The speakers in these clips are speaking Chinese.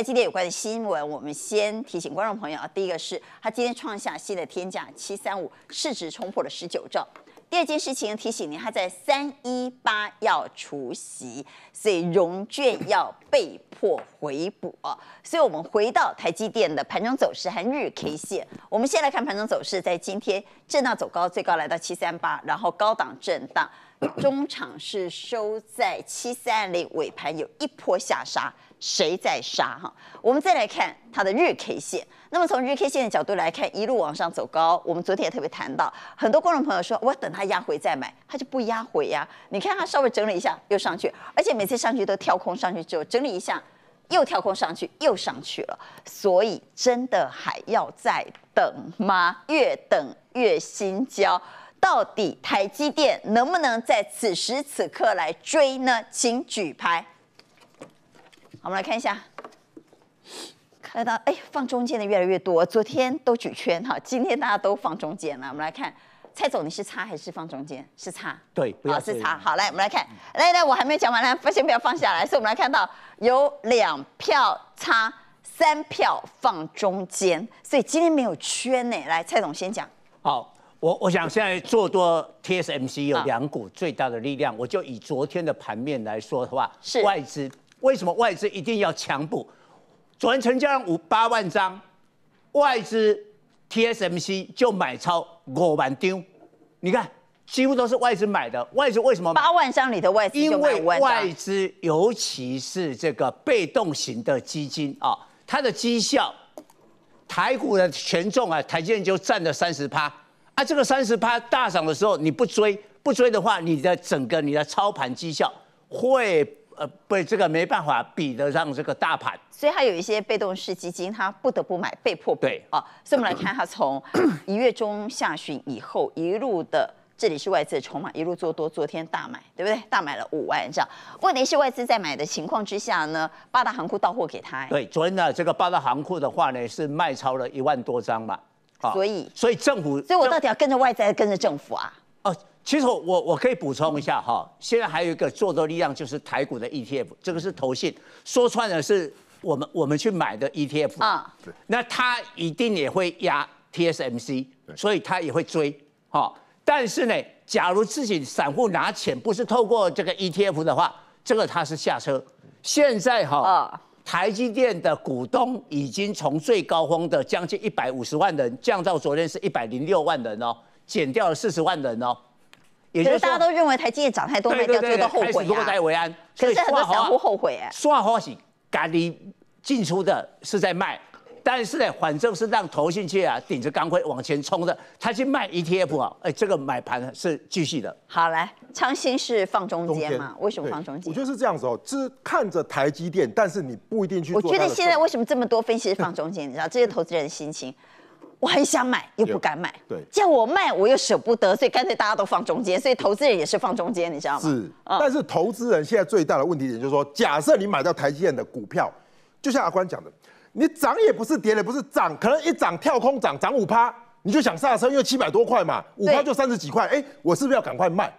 台积电有关的新闻，我们先提醒观众朋友啊，第一个是它今天创下新的天价七三五，市值冲破了十九兆。第二件事情提醒您，它在三一八要除息，所以融券要被迫回补。所以我们回到台积电的盘中走势和日 K 线，我们先来看盘中走势，在今天震荡走高，最高来到七三八，然后高档震荡，中场是收在七三零，尾盘有一波下杀。谁在杀哈？我们再来看它的日 K 线。那么从日 K 线的角度来看，一路往上走高。我们昨天也特别谈到，很多观众朋友说，我等它压回再买，它就不压回呀。你看它稍微整理一下又上去，而且每次上去都跳空上去之后，整理一下又跳空上去，又上去了。所以真的还要再等吗？越等越心焦。到底台积电能不能在此时此刻来追呢？请举牌。我们来看一下，看到哎，放中间的越来越多。昨天都举圈哈，今天大家都放中间了。我们来看，蔡总你是差还是放中间？是差，对，啊是差。好，来我们来看，来来，我还没讲完呢，先不要放下来。所以我们来看到有两票差，三票放中间，所以今天没有圈呢。来，蔡总先讲。好，我我想现在做多 TSMC 有两股最大的力量，我就以昨天的盘面来说的话，是外资。为什么外资一定要强补？昨天成交量五八万张，外资 TSMC 就买超五万丢。你看，几乎都是外资买的。外资为什么？八万张里的外资因为外资，尤其是这个被动型的基金啊，它的绩效，台股的权重啊，台积电就占了三十趴。啊，这个三十趴大涨的时候，你不追，不追的话，你的整个你的操盘绩效会。呃，被这个没办法比得上这个大盘，所以它有一些被动式基金，它不得不买，被迫对，啊，所以我们来看一下，从一月中下旬以后一路的，这里是外资的筹码一路做多，昨天大买，对不对？大买了五万张，问题是外资在买的情况之下呢，八大行库到货给他，对，昨天呢这个八大行库的话呢是卖超了一万多张嘛，啊，所以所以政府，所以我到底要跟着外资，跟着政府啊？其实我我可以补充一下哈，现在还有一个做多力量就是台股的 ETF，这个是投信，说穿的是我们我们去买的 ETF 啊，那它一定也会压 TSMC，所以它也会追哈。但是呢，假如自己散户拿钱不是透过这个 ETF 的话，这个它是下车。现在哈，台积电的股东已经从最高峰的将近一百五十万人降到昨天是一百零六万人哦，减掉了四十万人哦。也就是大家都认为台积电涨太多，卖掉之后后悔，落袋为安。可是很多小户后悔哎。说好欢喜，敢你进出的是在卖，但是呢，反正是让投进去啊，顶着钢盔往前冲的，他去卖 ETF 啊，哎，这个买盘是继续的。好来，昌兴是放中间嘛？为什么放中间？我就是这样子哦，是看着台积电，但是你不一定去。我觉得现在为什么这么多分析师放中间？你知道这些投资人的心情？我很想买，又不敢买。对，叫我卖，我又舍不得，所以干脆大家都放中间。所以投资人也是放中间，你知道吗？是，但是投资人现在最大的问题点就是说，假设你买到台积电的股票，就像阿关讲的，你涨也不是跌也不是涨，可能一涨跳空涨，涨五趴，你就想刹车，因为七百多块嘛，五趴就三十几块，哎，我是不是要赶快卖？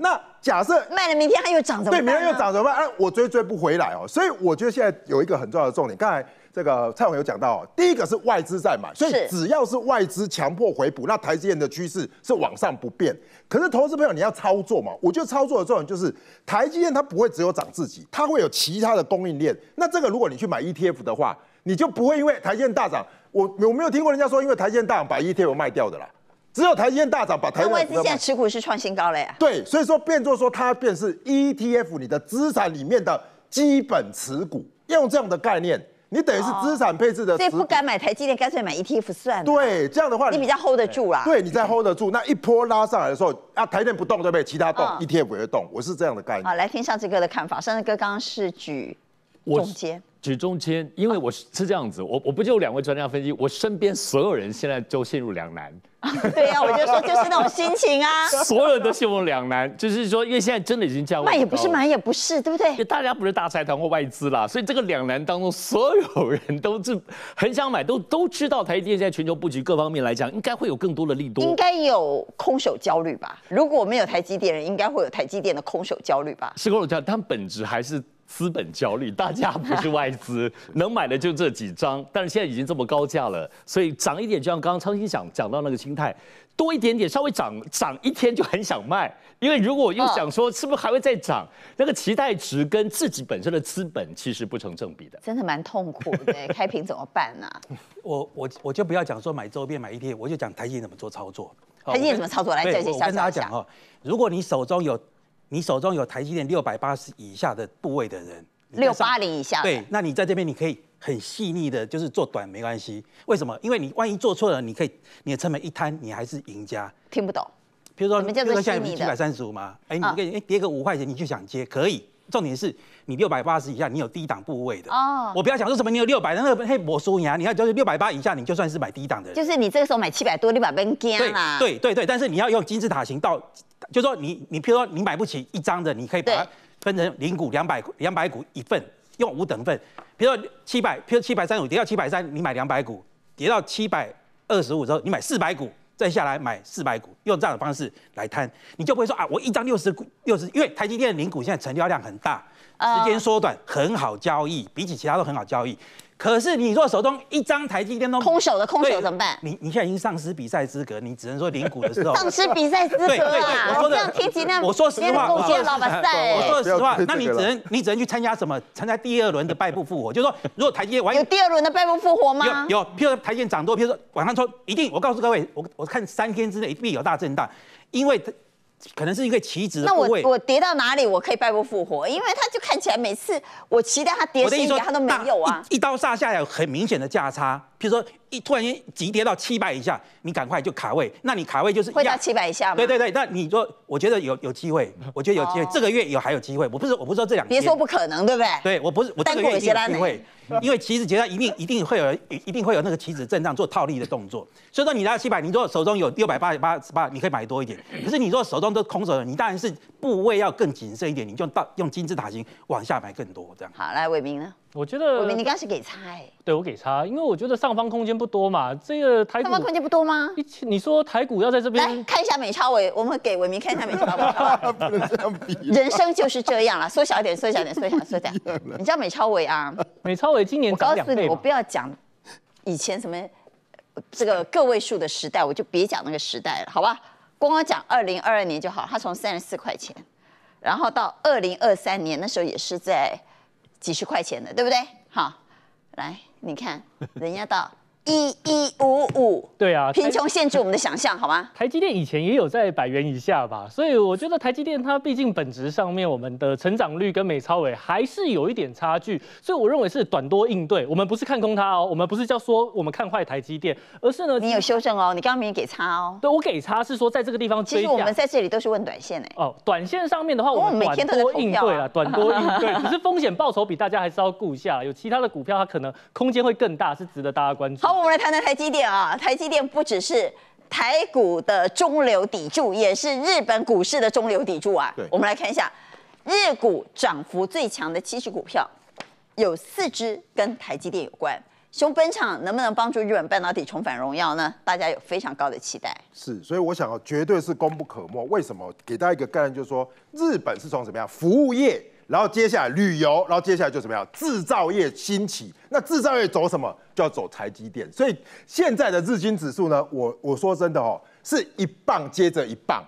那假设卖了，明天它又涨怎么？对，明天又涨怎么？哎，我追追不回来哦。所以我觉得现在有一个很重要的重点，刚才这个蔡总有讲到哦。第一个是外资在买，所以只要是外资强迫回补，那台积电的趋势是往上不变。可是投资朋友，你要操作嘛？我觉得操作的重点就是台积电它不会只有涨自己，它会有其他的供应链。那这个如果你去买 ETF 的话，你就不会因为台积电大涨，我我没有听过人家说因为台积电大涨把 ETF 卖掉的啦。只有台积电大涨，把台现在持股是创新高了呀。对，所以说变作说它便是 ETF，你的资产里面的基本持股，用这样的概念，你等于是资产配置的。所以不敢买台积电，干脆买 ETF 算了。对，这样的话你比较 hold 得住啦。对，你在 hold 得住，那一波拉上来的时候，啊，台电不动对不对？其他动，ETF 也会动。我是这样的概念。好，来听尚志哥的看法。尚志哥刚刚是举中间。举中间，因为我是这样子，我我不就两位专家分析，我身边所有人现在都陷入两难。对呀，我就说就是那种心情啊。所有人都陷入两难，就是说，因为现在真的已经降。卖也不是，买也不是，对不对？大家不是大财团或外资啦，所以这个两难当中，所有人都是很想买，都都知道台积电在全球布局各方面来讲，应该会有更多的力度。应该有空手焦虑吧？如果没有台积电人，应该会有台积电的空手焦虑吧？是空手焦，但本质还是。资本焦虑，大家不是外资 能买的就这几张，但是现在已经这么高价了，所以涨一点，就像刚刚昌兴讲讲到那个心态，多一点点，稍微涨涨一天就很想卖，因为如果又想说是不是还会再涨，那个期待值跟自己本身的资本其实不成正比的，真的蛮痛苦的。开屏怎么办呢？我我我就不要讲说买周边买 ETF，我就讲台积怎么做操作，台积怎么操作来，我跟大家讲哦，如果你手中有。你手中有台积电六百八十以下的部位的人，六八零以下，对，那你在这边你可以很细腻的，就是做短没关系。为什么？因为你万一做错了，你可以你的成本一摊，你还是赢家。听不懂？比如说，比如说像你一百三十五吗？哎，你给你跌个五块钱，你就想接，可以。重点是你六百八十以下，你有低档部位的。哦，我不要想说什么，你有六百，那嘿我输你啊！你要就是六百八以下，你就算是买低档的。就是你这个时候买七百多，你把别人干了。对对对，但是你要用金字塔形到。就说你，你譬如说你买不起一张的，你可以把它分成零股两百两百股一份，用五等份。譬如说七百，譬如七百三十五跌到七百三，你买两百股；跌到七百二十五之后，你买四百股，再下来买四百股，用这样的方式来摊，你就不会说啊，我一张六十股六十，因为台积电零股现在成交量很大，时间缩短，很好交易，比起其他都很好交易。可是你若手中一张台积电都空手的空手怎么办？你你现在已经丧失比赛资格，你只能说领股的时候丧失比赛资格啊！我说的，提及那我说实话，不要老板赛。我说实话，那你只能你只能去参加什么？参加第二轮的败不复活，就是说，如果台积电完有第二轮的败不复活吗？有，有。譬如台积电涨多，譬如说晚上说一定，我告诉各位，我我看三天之内必有大震荡，因为它。可能是一个棋子的，那我我跌到哪里，我可以拜不复活，因为他就看起来每次我期待他跌一点，他都没有啊，一刀杀下来有很明显的价差。比如说，一突然间急跌到七百以下，你赶快就卡位。那你卡位就是会到七百以下吗？对对对，那你说，我觉得有有机会，我觉得有机会，这个月有还有机会。我不是，我不是说这两天，别说不可能，对不对？对，我不是，我这个有些机会，因为棋子阶段一定一定会有，一定会有那个棋子震荡做套利的动作。所以说，你拿七百，你如果手中有六百八八八，你可以买多一点。可是你如果手中都空手的，你当然是。部位要更谨慎一点，你就到用金字塔形往下买更多这样。好，来伟明呢？我觉得伟明你刚是给差，对我给差，因为我觉得上方空间不多嘛。这个台上方空间不多吗？你说台股要在这边来看一下美超伟，我们给伟明看一下美超伟。不能这样比，人生就是这样了。缩小一点，缩小一点，缩小，缩小。你知道美超伟啊？美超伟今年涨两倍。我不要讲以前什么这个个位数的时代，我就别讲那个时代了，好吧？光光讲二零二二年就好，他从三十四块钱，然后到二零二三年那时候也是在几十块钱的，对不对？好，来你看人家到一一五五，对啊，贫穷限制我们的想象，好吗？台积电以前也有在百元以下吧，所以我觉得台积电它毕竟本质上面，我们的成长率跟美超伟还是有一点差距，所以我认为是短多应对。我们不是看空它哦，我们不是叫说我们看坏台积电，而是呢，你有修正哦，你刚刚明给差哦。对，我给差是说在这个地方追。其实我们在这里都是问短线哎。哦，短线上面的话，我们短多应对啊，短多应对，只是风险报酬比大家还是要顾一下。有其他的股票，它可能空间会更大，是值得大家关注。我们来谈谈台积电啊，台积电不只是台股的中流砥柱，也是日本股市的中流砥柱啊。对，我们来看一下，日股涨幅最强的七只股票，有四只跟台积电有关。熊本厂能不能帮助日本半导体重返荣耀呢？大家有非常高的期待。是，所以我想啊，绝对是功不可没。为什么？给大家一个概念，就是说，日本是从什么样服务业？然后接下来旅游，然后接下来就怎么样？制造业兴起，那制造业走什么？就要走台积电。所以现在的日经指数呢，我我说真的哦，是一棒接着一棒，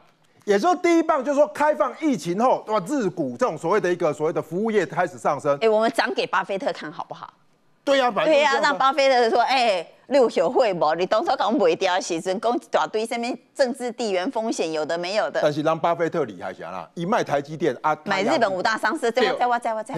也就是第一棒，就是说开放疫情后，对吧？日股这种所谓的一个所谓的服务业开始上升。哎，我们涨给巴菲特看好不好？对呀，对呀，让巴菲特说：“哎，六学会无，你当初讲不一定要写成功一大堆，上面政治地缘风险有的没有的。”但是让巴菲特厉害些啦，一卖台积电啊，买日本五大上市，在在哇，在哇在。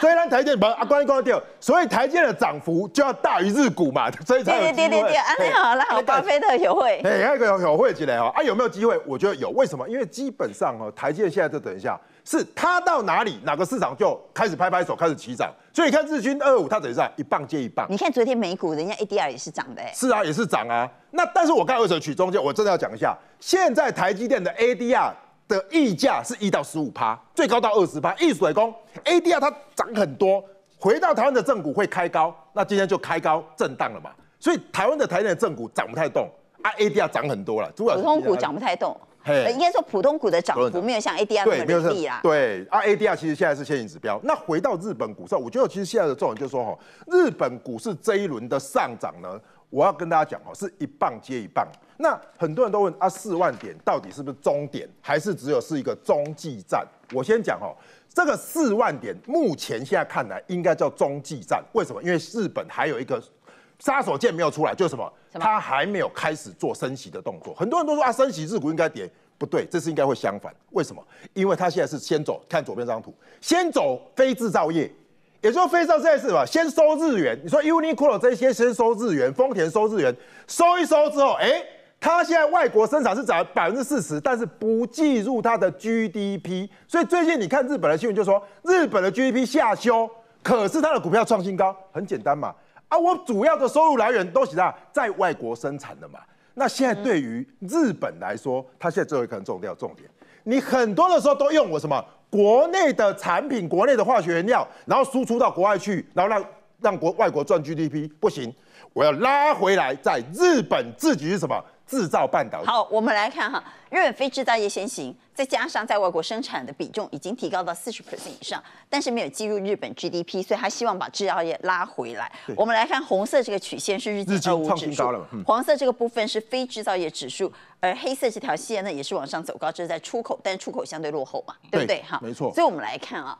虽然 台积电不啊关关掉，所以台积的涨幅就要大于日股嘛。所以跌跌跌跌跌啊，那好，来巴菲特学会。哎，还有一个学会起来哦，啊，有没有机会？我觉得有，为什么？因为基本上哦，台积现在就等一下。是他到哪里哪个市场就开始拍拍手开始起涨，所以你看日均二五它等于涨，一棒接一棒。你看昨天美股人家 ADR 也是涨的，是啊，也是涨啊。那但是我刚才么取中间，我真的要讲一下，现在台积电的 ADR 的溢价是一到十五趴，最高到二十趴。易水公 ADR 它涨很多，回到台湾的正股会开高，那今天就开高震荡了嘛。所以台湾的台积电正股涨不太动啊，ADR 涨很多了。主要普通股涨不太动。应该说普通股的涨幅没有像 ADR 那么高啦。对，啊 ADR 其实现在是先行指标。那回到日本股市，我觉得其实现在的重点就是说哈，日本股市这一轮的上涨呢，我要跟大家讲哦，是一棒接一棒。那很多人都问啊，四万点到底是不是终点，还是只有是一个中继站？我先讲哦，这个四万点目前现在看来应该叫中继站。为什么？因为日本还有一个。杀手锏没有出来，就是什么？他还没有开始做升息的动作。很多人都说啊，升息日股应该跌，不对，这次应该会相反。为什么？因为他现在是先走，看左边这张图，先走非制造业，也就说非制造业是什么？先收日元。你说 Uniqlo 这些先收日元，丰田收日元，收一收之后，哎，它现在外国生产是涨百分之四十，但是不计入它的 GDP。所以最近你看日本的新闻就说，日本的 GDP 下修，可是它的股票创新高，很简单嘛。我主要的收入来源都是在在外国生产的嘛。那现在对于日本来说，他现在最后一根重点重点，你很多的时候都用我什么国内的产品、国内的化学原料，然后输出到国外去，然后让让国外国赚 GDP 不行，我要拉回来，在日本自己是什么？制造半导体好，我们来看哈，日本非制造业先行，再加上在外国生产的比重已经提高到四十 percent 以上，但是没有计入日本 GDP，所以他希望把制造业拉回来。我们来看红色这个曲线是日本二五指数，黄色这个部分是非制造业指数，而黑色这条线呢也是往上走高，这是在出口，但是出口相对落后嘛，对不对？哈，没错。所以我们来看啊，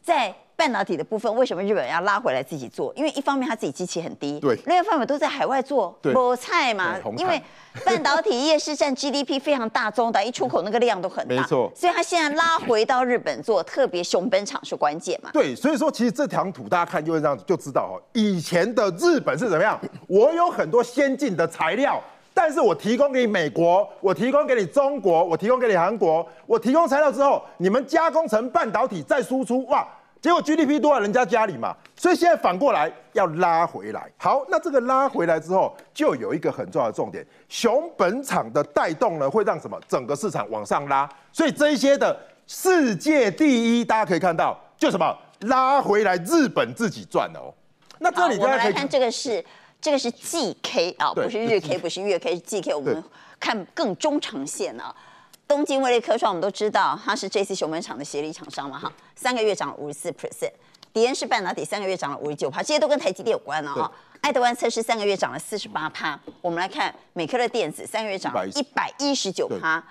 在半导体的部分，为什么日本要拉回来自己做？因为一方面它自己机器很低，对；另一方面都在海外做，没菜嘛。因为半导体业是占 GDP 非常大宗的，一出口那个量都很大，没错。所以他现在拉回到日本做，特别熊本厂是关键嘛。对，所以说其实这条图大家看就是这样，就知道哦。以前的日本是怎么样？我有很多先进的材料，但是我提供给美国，我提供给你中国，我提供给你韩国，我提供材料之后，你们加工成半导体再输出，哇！结果 GDP 多在人家家里嘛，所以现在反过来要拉回来。好，那这个拉回来之后，就有一个很重要的重点，熊本厂的带动呢会让什么？整个市场往上拉。所以这些的世界第一，大家可以看到，就什么拉回来，日本自己赚哦。那这里大家可以看这个是这个是 GK 啊，不是日 K，不是月 K，是 GK。我们看更中长线呢。东京威力科创，我们都知道它是这次熊本厂的协力厂商嘛哈，三个月涨了五十四 percent。迪恩是半导体，三个月涨了五十九趴，这些都跟台积电有关了哈。爱德湾测试三个月涨了四十八趴。我们来看美科的电子，三个月涨一百一十九趴。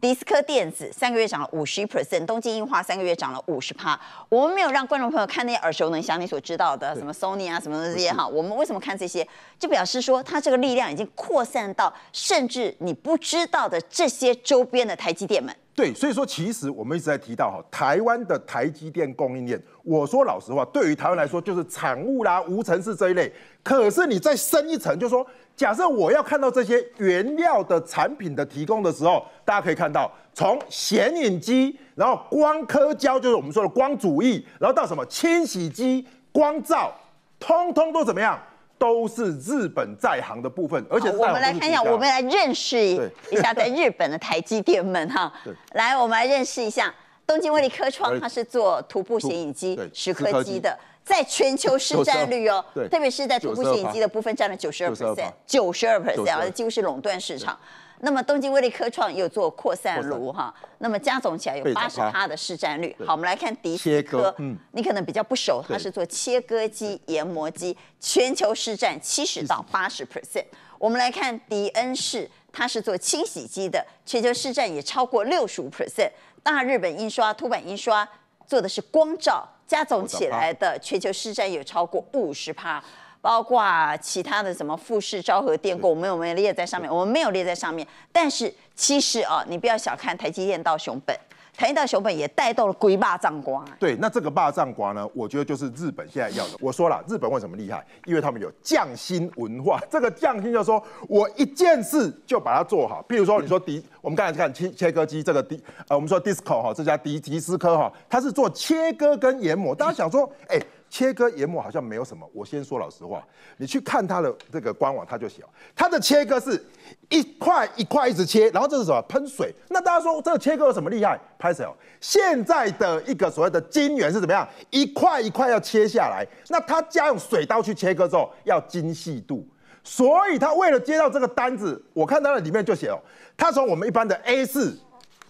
迪斯科电子三个月涨了五十 percent，东京樱花三个月涨了五十趴。我们没有让观众朋友看那些耳熟能详、你所知道的，什么 Sony 啊、什么这些哈。我们为什么看这些？就表示说，它这个力量已经扩散到，甚至你不知道的这些周边的台积电们。对，所以说其实我们一直在提到哈，台湾的台积电供应链。我说老实话，对于台湾来说就是产物啦、无尘室这一类。可是你再深一层，就说假设我要看到这些原料的产品的提供的时候，大家可以看到从显影机，然后光刻胶，就是我们说的光主义，然后到什么清洗机、光照，通通都怎么样？都是日本在行的部分，而且我们来看一下，我们来认识一下在日本的台积电们哈。来，我们来认识一下东京威力科创，它是做徒步显影机、石刻机的，在全球市占率哦，特别是在徒步显影机的部分占了九十二%，九十二%，几乎是垄断市场。那么东京威力科创又做扩散炉哈，那么加总起来有八十趴的市占率。好，我们来看迪斯科，你可能比较不熟，它是做切割机、研磨机，全球市占七十到八十 percent。我们来看迪恩士，它是做清洗机的，全球市占也超过六十五 percent。大日本印刷、凸版印刷做的是光照，加总起来的全球市占有超过五十趴。包括其他的什么富士、昭和电工，我们有没有列在上面？我们没有列在上面。但是其实啊，你不要小看台积电到熊本，台积电到熊本也带动了龟霸占瓜。对，那这个霸藏瓜呢，我觉得就是日本现在要的。我说了，日本为什么厉害？因为他们有匠心文化。这个匠心就是说我一件事就把它做好。譬如说，你说迪，我们刚才看切切割机这个迪，呃，我们说迪斯科哈这家迪迪斯科哈，它是做切割跟研磨。大家想说，哎。切割研磨好像没有什么，我先说老实话，你去看他的这个官网，他就写了，他的切割是一块一块一直切，然后这是什么喷水？那大家说这个切割有什么厉害？拍手！现在的一个所谓的金圆是怎么样？一块一块要切下来，那他加用水刀去切割之后要精细度，所以他为了接到这个单子，我看到的里面就写哦，他从我们一般的 A 四、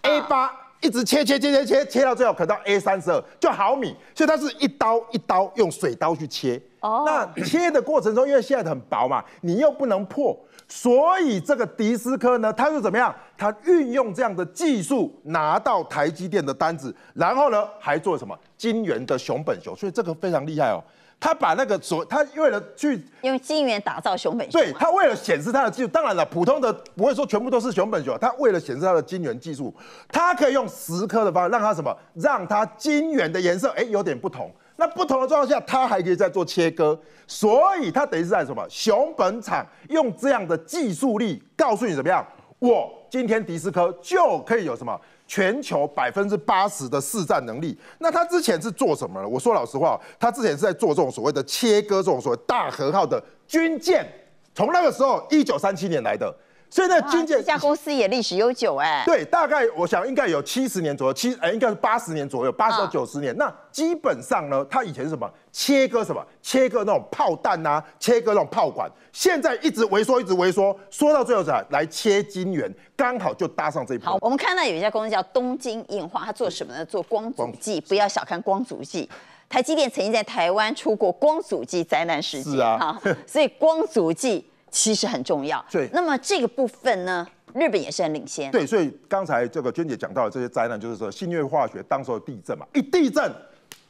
A 八。一直切切切切切切，到最后可到 A 三十二，就毫米，所以它是一刀一刀用水刀去切。哦，那切的过程中，因为现在很薄嘛，你又不能破，所以这个迪斯科呢，它是怎么样？它运用这样的技术拿到台积电的单子，然后呢还做什么金元的熊本熊，所以这个非常厉害哦。他把那个所，他为了去用晶圆打造熊本熊。对他为了显示他的技术，当然了，普通的不会说全部都是熊本熊，他为了显示他的晶圆技术，他可以用十颗的方案，让它什么，让它晶圆的颜色哎有点不同。那不同的状况下，他还可以再做切割，所以他等于是在什么熊本厂用这样的技术力告诉你怎么样，我今天迪斯科就可以有什么。全球百分之八十的试战能力，那他之前是做什么呢？我说老实话，他之前是在做这种所谓的切割，这种所谓大和号的军舰，从那个时候一九三七年来的。所以呢，金建这家公司也历史悠久哎。对，大概我想应该有七十年左右，七哎应该是八十年左右，八十到九十年。那基本上呢，它以前是什么切割什么切割那种炮弹呐，切割那种炮管。现在一直萎缩，一直萎缩，缩到最后才来切金元，刚好就搭上这一波。好，我们看到有一家公司叫东京印画，它做什么呢？做光阻剂，不要小看光阻剂。台积电曾经在台湾出过光阻剂灾难事件。是啊。所以光阻剂。其实很重要，对。那么这个部分呢，日本也是很领先，对。所以刚才这个娟姐讲到的这些灾难，就是说新月化学当时的地震嘛，一地震，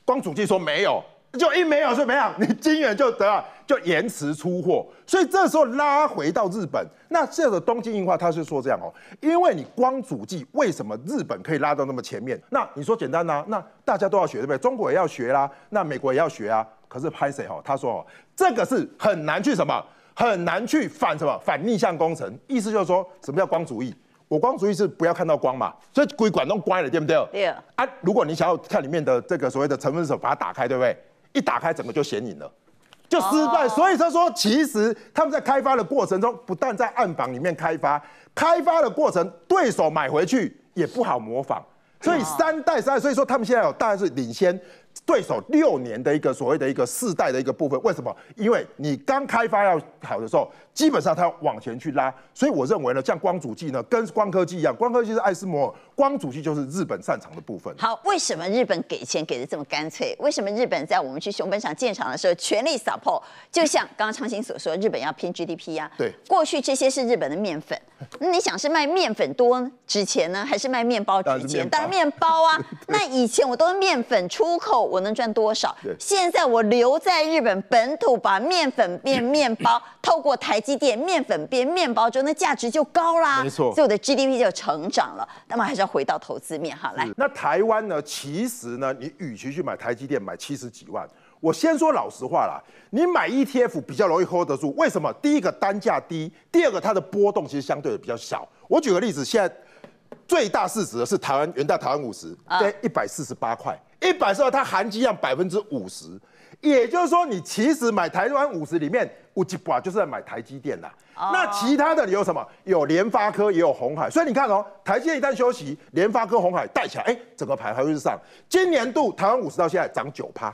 光主机说没有，就一没有就没有，你今年就得了就延迟出货，所以这时候拉回到日本，那这个东京硬化他是说这样哦，因为你光主机为什么日本可以拉到那么前面？那你说简单啊，那大家都要学对不对？中国也要学啦，那美国也要学啊。可是拍谁哦？他说哦，这个是很难去什么？很难去反什么反逆向工程，意思就是说什么叫光主义？我光主义是不要看到光嘛，所以归管都乖了，对不对？对啊，如果你想要看里面的这个所谓的成分，手把它打开，对不对？一打开整个就显影了，就失败。所以他说，其实他们在开发的过程中，不但在暗房里面开发，开发的过程对手买回去也不好模仿，所以三代三，所以说他们现在有大概是领先。对手六年的一个所谓的一个世代的一个部分，为什么？因为你刚开发要好的时候，基本上它往前去拉，所以我认为呢，像光主机呢，跟光科技一样，光科技是爱斯摩，尔，光主机就是日本擅长的部分。好，为什么日本给钱给的这么干脆？为什么日本在我们去熊本厂建厂的时候全力撒泡？就像刚刚昌兴所说，日本要拼 GDP 呀。对，过去这些是日本的面粉，那你想是卖面粉多值钱呢，还是卖面包值钱？当然面包啊。那以前我都是面粉出口。我能赚多少？现在我留在日本本土，把面粉变 面包，透过台积电，面粉变面包，中那价值就高啦。没错，所以我的 GDP 就成长了。那么还是要回到投资面哈，来。那台湾呢？其实呢，你与其去买台积电，买七十几万，我先说老实话啦，你买 ETF 比较容易 hold 得住。为什么？第一个单价低，第二个它的波动其实相对的比较小。我举个例子，现在最大市值的是台湾，原大台湾五十在一百四十八块。一百十二，它含金量百分之五十，也就是说你其实买台湾五十里面，五几把就是在买台积电啦。那其他的你有什么？有联发科，也有红海。所以你看哦，台积电一旦休息，联发科、红海带起来，哎，整个牌还会上。今年度台湾五十到现在涨九趴。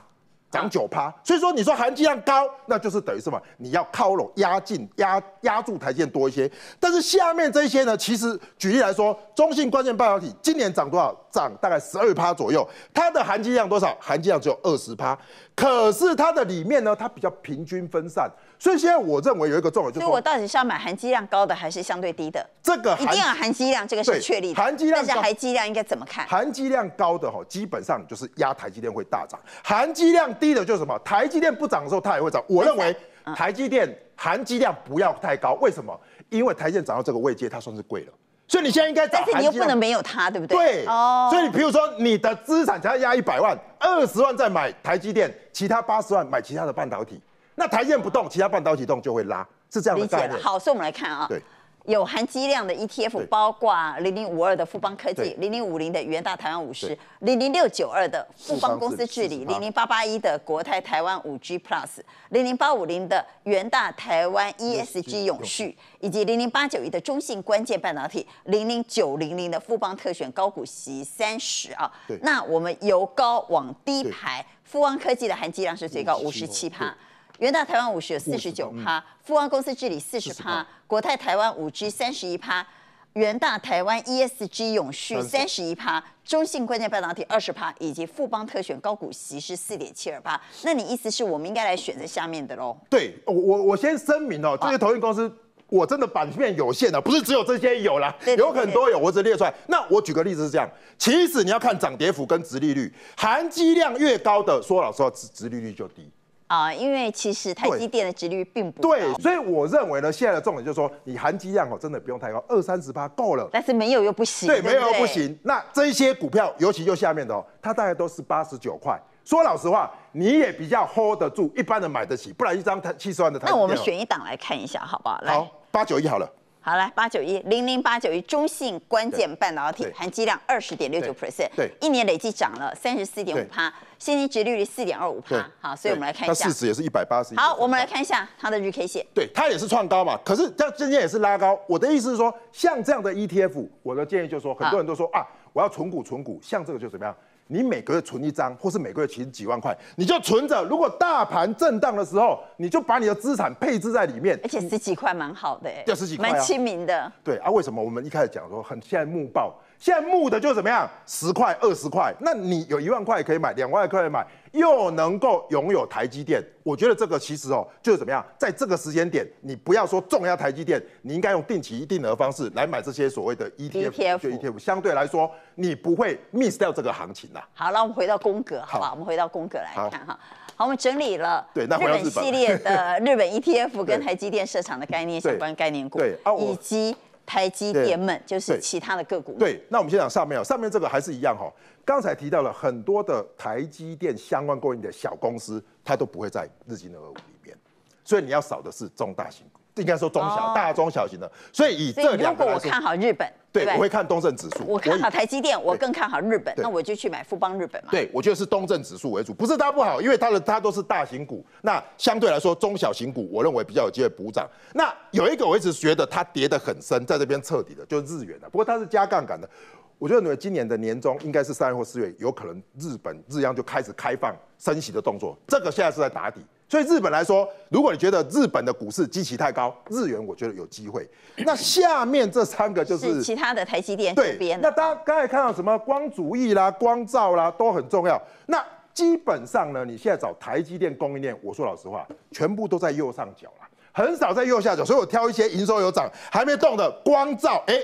涨九趴，所以说你说含金量高，那就是等于什么？你要靠拢压进压压住台积电多一些。但是下面这些呢，其实举例来说，中性关键半导体今年涨多少？涨大概十二趴左右。它的含金量多少？含金量只有二十趴。可是它的里面呢，它比较平均分散。所以现在我认为有一个重点，就是我到底是要买含金量高的，还是相对低的？这个一定要含金量，这个是确立含金量。但是含金量应该怎么看？含金量高的哈，基本上就是压台积电会大涨。含金量低。一的就是什么，台积电不涨的时候，它也会涨。我认为台积电含积量不要太高，为什么？因为台积电涨到这个位阶，它算是贵了。所以你现在应该涨。但是你又不能没有它，对不对？对。哦。所以，你比如说，你的资产只要压一百万，二十万再买台积电，其他八十万买其他的半导体。那台积电不动，其他半导体动就会拉，是这样的概念。理解了。好，所以我们来看啊。对。有含基量的 ETF，包括零零五二的富邦科技，零零五零的元大台湾五十，零零六九二的富邦公司治理，零零八八一的国泰台湾五 G Plus，零零八五零的元大台湾 ESG 永续，以及零零八九一的中信关键半导体，零零九零零的富邦特选高股息三十啊。那我们由高往低排，富邦科技的含基量是最高五十七趴。元大台湾五十有四十九趴，富安公司治理四十趴，国泰台湾五 G 三十一趴，元大台湾 ESG 永续三十一趴，中信关键半导体二十趴，以及富邦特选高股息是四点七二趴。那你意思是我们应该来选择下面的喽？对，我我我先声明哦，这些投信公司我真的版面有限的，不是只有这些有啦，有很多有，我只列出来。那我举个例子是这样，其实你要看涨跌幅跟殖利率，含积量越高的，说老实话，殖殖利率就低。啊，因为其实台积电的几率并不对，所以我认为呢，现在的重点就是说，你含金量哦，真的不用太高，二三十八够了。但是没有又不行。对，没有又不行。那这些股票，尤其就下面的哦，它大概都是八十九块。说老实话，你也比较 hold 得住，一般人买得起。不然一张台七十万的，那我们选一档来看一下，好不好？来，八九一好了。好来，八九一零零八九一中性关键半导体含积量二十点六九 percent，对，一年累计涨了三十四点五趴，现金值率四点二五趴，好，所以我们来看一下，那市值也是一百八十亿。好，我们来看一下它的日 K 线，对，它也是创高嘛，可是它今天也是拉高。我的意思是说，像这样的 ETF，我的建议就是说，很多人都说啊，我要存股存股，像这个就怎么样？你每个月存一张，或是每个月存几万块，你就存着。如果大盘震荡的时候，你就把你的资产配置在里面。而且十几块蛮好的，对，十几块蛮亲民的。对啊，为什么我们一开始讲说很现在木爆？现在木的就怎么样？十块、二十块，那你有一万块可以买，两万块买，又能够拥有台积电。我觉得这个其实哦，就是怎么样，在这个时间点，你不要说重压台积电，你应该用定期定额方式来买这些所谓的 ETF，就 ETF，相对来说你不会 miss 掉这个行情的。好，那我们回到宫格，好，吧，我们回到宫格来看哈。好，我们整理了日本系列的日本 ETF 跟台积电市场的概念相关概念股，对，以及。台积电们就是其他的个股。对，那我们先讲上面哦，上面这个还是一样哈。刚才提到了很多的台积电相关供应的小公司，它都不会在日经的二五里面，所以你要扫的是重大型股。应该说中小、大中小型的，所以以这两。个如果我看好日本，对，我会看东证指数。我看好台积电，我更看好日本，那我就去买富邦日本嘛。对，我觉得是东证指数为主，不是它不好，因为它的它都是大型股，那相对来说中小型股，我认为比较有机会补涨。那有一个我一直觉得它跌得很深，在这边彻底的，就是日元了。不过它是加杠杆的，我觉得今年的年终应该是三月或四月，有可能日本日央就开始开放升息的动作，这个现在是在打底。所以日本来说，如果你觉得日本的股市基期太高，日元我觉得有机会。那下面这三个就是其他的台积电对边。那家刚才看到什么光主意啦、光照啦都很重要。那基本上呢，你现在找台积电供应链，我说老实话，全部都在右上角啦，很少在右下角。所以我挑一些营收有涨还没动的光照，哎，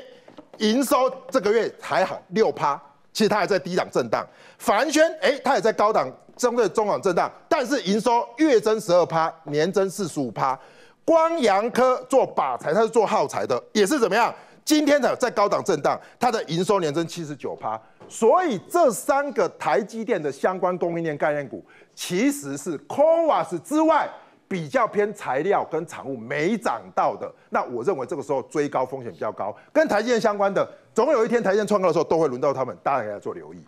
营收这个月还好六趴，其实它还在低档震荡。凡轩，哎，它也在高档中对中档震荡。但是营收月增十二趴，年增四十五趴。光阳科做靶材，它是做耗材的，也是怎么样？今天的在高档震荡，它的营收年增七十九趴。所以这三个台积电的相关供应链概念股，其实是 c o 科瓦 s 之外比较偏材料跟产物没涨到的。那我认为这个时候追高风险比较高，跟台积电相关的，总有一天台积电创高的时候都会轮到他们，大家要做留意。